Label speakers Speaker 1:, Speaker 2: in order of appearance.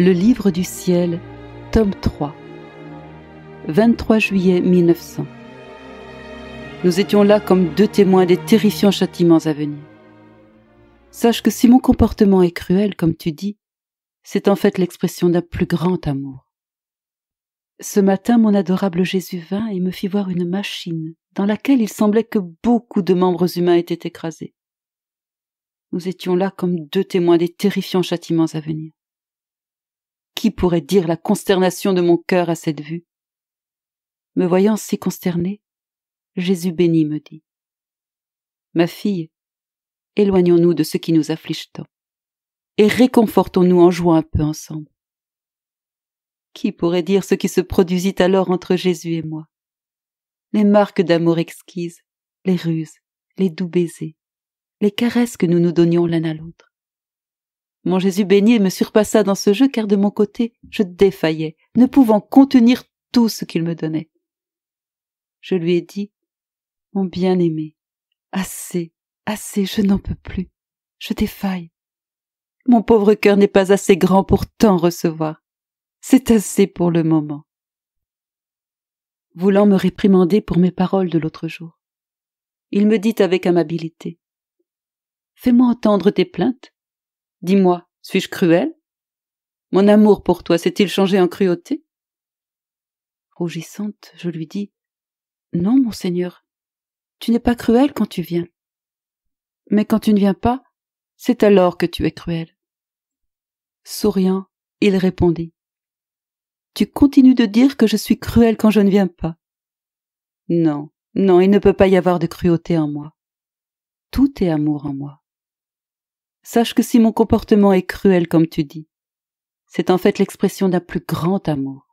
Speaker 1: Le Livre du Ciel, tome 3, 23 juillet 1900. Nous étions là comme deux témoins des terrifiants châtiments à venir. Sache que si mon comportement est cruel, comme tu dis, c'est en fait l'expression d'un plus grand amour. Ce matin, mon adorable Jésus vint et me fit voir une machine dans laquelle il semblait que beaucoup de membres humains étaient écrasés. Nous étions là comme deux témoins des terrifiants châtiments à venir. Qui pourrait dire la consternation de mon cœur à cette vue Me voyant si consterné, Jésus béni me dit Ma fille, éloignons-nous de ce qui nous afflige tant, et réconfortons-nous en jouant un peu ensemble. Qui pourrait dire ce qui se produisit alors entre Jésus et moi Les marques d'amour exquises, les ruses, les doux baisers, les caresses que nous nous donnions l'un à l'autre. Mon Jésus béni me surpassa dans ce jeu car de mon côté je défaillais, ne pouvant contenir tout ce qu'il me donnait. Je lui ai dit, Mon bien-aimé, assez, assez, je n'en peux plus, je défaille. Mon pauvre cœur n'est pas assez grand pour tant recevoir. C'est assez pour le moment. Voulant me réprimander pour mes paroles de l'autre jour, il me dit avec amabilité, Fais-moi entendre tes plaintes, Dis-moi, suis-je cruel Mon amour pour toi s'est-il changé en cruauté Rougissante, je lui dis Non, mon Seigneur, tu n'es pas cruel quand tu viens. Mais quand tu ne viens pas, c'est alors que tu es cruel. Souriant, il répondit Tu continues de dire que je suis cruel quand je ne viens pas. Non, non, il ne peut pas y avoir de cruauté en moi. Tout est amour en moi. Sache que si mon comportement est cruel comme tu dis, c'est en fait l'expression d'un plus grand amour.